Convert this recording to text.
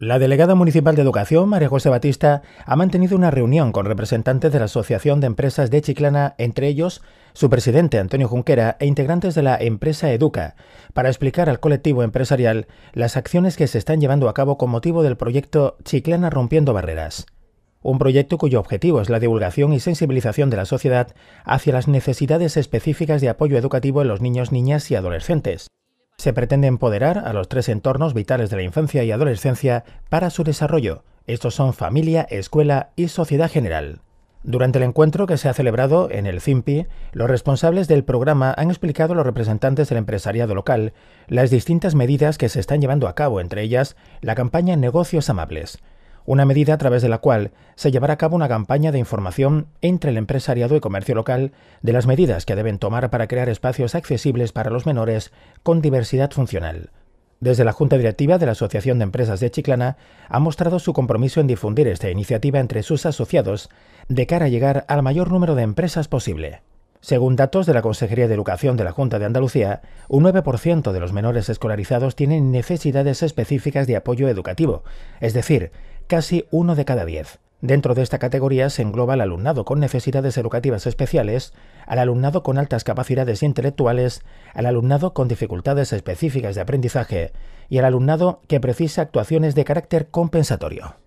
La delegada municipal de Educación, María José Batista, ha mantenido una reunión con representantes de la Asociación de Empresas de Chiclana, entre ellos su presidente Antonio Junquera e integrantes de la empresa Educa, para explicar al colectivo empresarial las acciones que se están llevando a cabo con motivo del proyecto Chiclana Rompiendo Barreras un proyecto cuyo objetivo es la divulgación y sensibilización de la sociedad hacia las necesidades específicas de apoyo educativo en los niños, niñas y adolescentes, se pretende empoderar a los tres entornos vitales de la infancia y adolescencia para su desarrollo. Estos son familia, escuela y sociedad general. Durante el encuentro que se ha celebrado en el CIMPI, los responsables del programa han explicado a los representantes del empresariado local las distintas medidas que se están llevando a cabo, entre ellas la campaña Negocios Amables, una medida a través de la cual se llevará a cabo una campaña de información entre el empresariado y comercio local de las medidas que deben tomar para crear espacios accesibles para los menores con diversidad funcional. Desde la Junta Directiva de la Asociación de Empresas de Chiclana ha mostrado su compromiso en difundir esta iniciativa entre sus asociados de cara a llegar al mayor número de empresas posible. Según datos de la Consejería de Educación de la Junta de Andalucía, un 9% de los menores escolarizados tienen necesidades específicas de apoyo educativo, es decir, casi uno de cada diez. Dentro de esta categoría se engloba al alumnado con necesidades educativas especiales, al alumnado con altas capacidades intelectuales, al alumnado con dificultades específicas de aprendizaje y al alumnado que precisa actuaciones de carácter compensatorio.